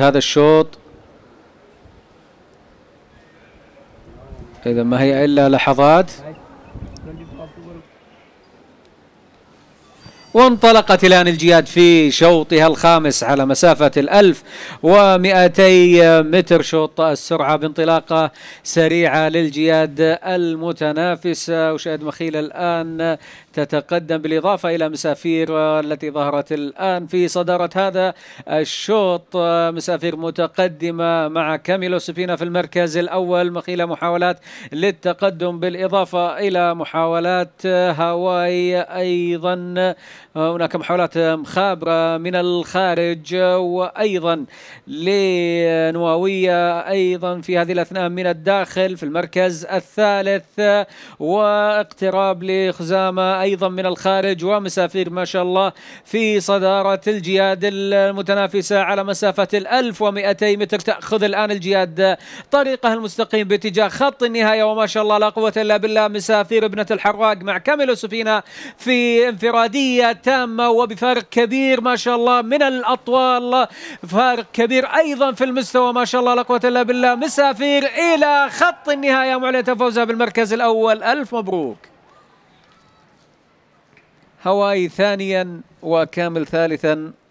هذا الشوط إذا ما هي إلا لحظات وانطلقت الآن الجياد في شوطها الخامس على مسافة الألف ومئتي متر شوط السرعة بانطلاقة سريعة للجياد المتنافسة وشاهد مخيل الآن تتقدم بالإضافة إلى مسافير التي ظهرت الآن في صدارة هذا الشوط مسافير متقدمة مع كاميلو سفينه في المركز الأول مخيلة محاولات للتقدم بالإضافة إلى محاولات هاواي أيضا هناك محاولات خابرة من الخارج وأيضا لنواوية أيضا في هذه الأثناء من الداخل في المركز الثالث واقتراب لخزامة أيضا من الخارج ومسافير ما شاء الله في صدارة الجياد المتنافسة على مسافة الألف ومئتي متر تأخذ الآن الجياد طريقه المستقيم باتجاه خط النهاية وما شاء الله لا قوة إلا بالله مسافير ابنة الحراق مع كامل سفينة في انفرادية تامة وبفارق كبير ما شاء الله من الأطوال فارق كبير أيضا في المستوى ما شاء الله لا قوة إلا بالله مسافير إلى خط النهاية معلنة فوزها بالمركز الأول ألف مبروك هواي ثانيا وكامل ثالثا